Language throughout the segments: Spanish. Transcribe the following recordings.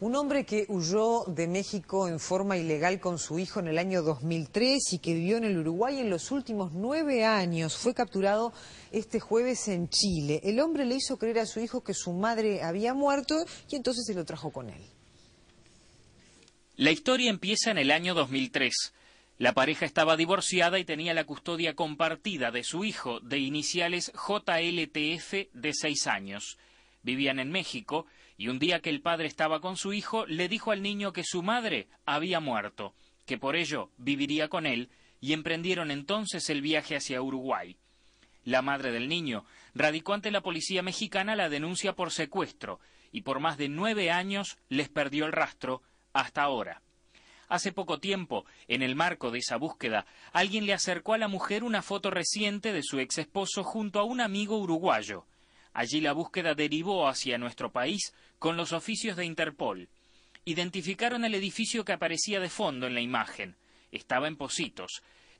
Un hombre que huyó de México en forma ilegal con su hijo en el año 2003 y que vivió en el Uruguay en los últimos nueve años fue capturado este jueves en Chile. El hombre le hizo creer a su hijo que su madre había muerto y entonces se lo trajo con él. La historia empieza en el año 2003. La pareja estaba divorciada y tenía la custodia compartida de su hijo, de iniciales JLTF, de seis años. Vivían en México y un día que el padre estaba con su hijo, le dijo al niño que su madre había muerto, que por ello viviría con él, y emprendieron entonces el viaje hacia Uruguay. La madre del niño radicó ante la policía mexicana la denuncia por secuestro y por más de nueve años les perdió el rastro hasta ahora. Hace poco tiempo, en el marco de esa búsqueda, alguien le acercó a la mujer una foto reciente de su ex esposo junto a un amigo uruguayo. Allí la búsqueda derivó hacia nuestro país con los oficios de Interpol. Identificaron el edificio que aparecía de fondo en la imagen. Estaba en Positos.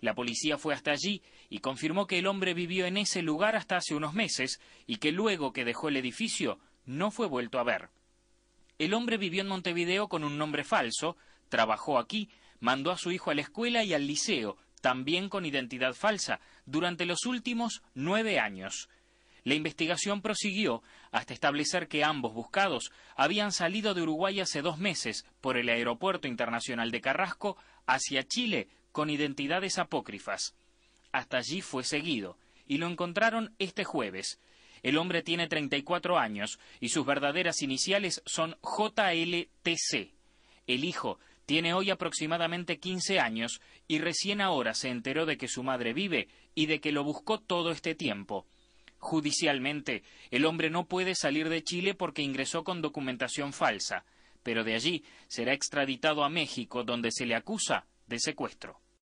La policía fue hasta allí y confirmó que el hombre vivió en ese lugar hasta hace unos meses y que luego que dejó el edificio no fue vuelto a ver. El hombre vivió en Montevideo con un nombre falso, trabajó aquí, mandó a su hijo a la escuela y al liceo, también con identidad falsa, durante los últimos nueve años. La investigación prosiguió hasta establecer que ambos buscados habían salido de Uruguay hace dos meses por el Aeropuerto Internacional de Carrasco hacia Chile con identidades apócrifas. Hasta allí fue seguido y lo encontraron este jueves. El hombre tiene 34 años y sus verdaderas iniciales son JLTC. El hijo tiene hoy aproximadamente 15 años y recién ahora se enteró de que su madre vive y de que lo buscó todo este tiempo. Judicialmente, el hombre no puede salir de Chile porque ingresó con documentación falsa, pero de allí será extraditado a México donde se le acusa de secuestro.